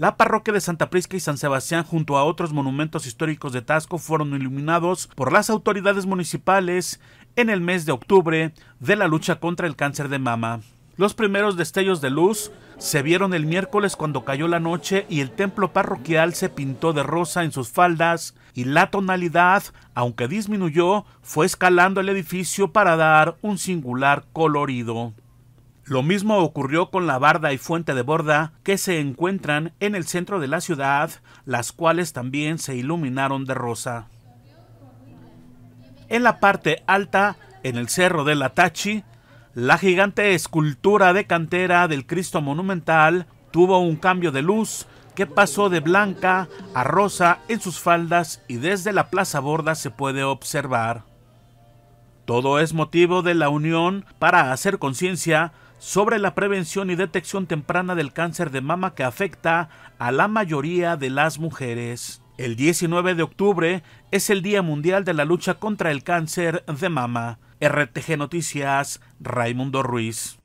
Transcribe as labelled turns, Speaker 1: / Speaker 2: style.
Speaker 1: La parroquia de Santa Prisca y San Sebastián junto a otros monumentos históricos de Tasco fueron iluminados por las autoridades municipales en el mes de octubre de la lucha contra el cáncer de mama. Los primeros destellos de luz se vieron el miércoles cuando cayó la noche y el templo parroquial se pintó de rosa en sus faldas y la tonalidad, aunque disminuyó, fue escalando el edificio para dar un singular colorido. Lo mismo ocurrió con la barda y fuente de borda que se encuentran en el centro de la ciudad, las cuales también se iluminaron de rosa. En la parte alta, en el cerro del Atachi, la gigante escultura de cantera del Cristo monumental tuvo un cambio de luz que pasó de blanca a rosa en sus faldas y desde la plaza borda se puede observar. Todo es motivo de la unión para hacer conciencia sobre la prevención y detección temprana del cáncer de mama que afecta a la mayoría de las mujeres. El 19 de octubre es el Día Mundial de la Lucha contra el Cáncer de Mama. RTG Noticias, Raimundo Ruiz.